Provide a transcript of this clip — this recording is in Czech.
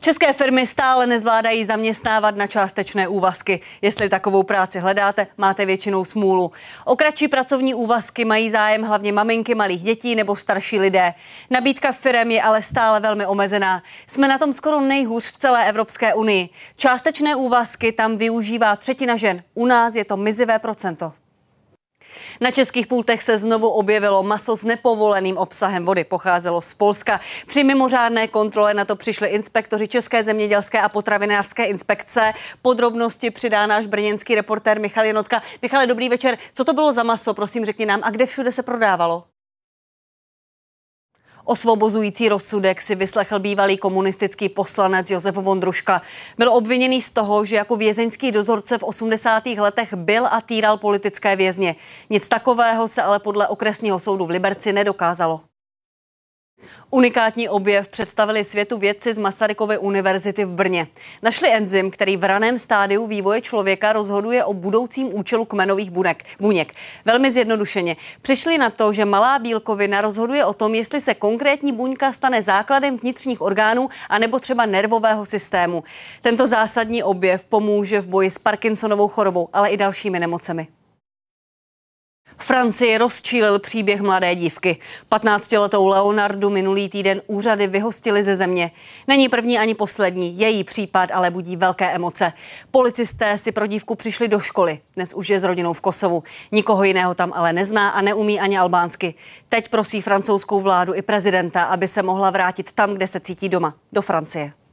České firmy stále nezvládají zaměstnávat na částečné úvazky. Jestli takovou práci hledáte, máte většinou smůlu. O kratší pracovní úvazky mají zájem hlavně maminky malých dětí nebo starší lidé. Nabídka firm je ale stále velmi omezená. Jsme na tom skoro nejhůř v celé Evropské unii. Částečné úvazky tam využívá třetina žen. U nás je to mizivé procento. Na českých pultech se znovu objevilo maso s nepovoleným obsahem vody. Pocházelo z Polska. Při mimořádné kontrole na to přišli inspektoři České zemědělské a potravinářské inspekce. Podrobnosti přidá náš brněnský reportér Michal Jenotka. Michale, dobrý večer. Co to bylo za maso? Prosím, řekni nám. A kde všude se prodávalo? Osvobozující rozsudek si vyslechl bývalý komunistický poslanec Josef Vondruška. Byl obviněný z toho, že jako vězeňský dozorce v 80. letech byl a týral politické vězně. Nic takového se ale podle okresního soudu v Liberci nedokázalo. Unikátní objev představili světu vědci z Masarykovy univerzity v Brně. Našli enzym, který v raném stádiu vývoje člověka rozhoduje o budoucím účelu kmenových buněk. buněk. Velmi zjednodušeně. Přišli na to, že malá bílkovina rozhoduje o tom, jestli se konkrétní buňka stane základem vnitřních orgánů anebo třeba nervového systému. Tento zásadní objev pomůže v boji s Parkinsonovou chorobou, ale i dalšími nemocemi. Francii rozčílil příběh mladé dívky. 15-letou Leonardu minulý týden úřady vyhostili ze země. Není první ani poslední, její případ ale budí velké emoce. Policisté si pro dívku přišli do školy, dnes už je s rodinou v Kosovu. Nikoho jiného tam ale nezná a neumí ani albánsky. Teď prosí francouzskou vládu i prezidenta, aby se mohla vrátit tam, kde se cítí doma, do Francie.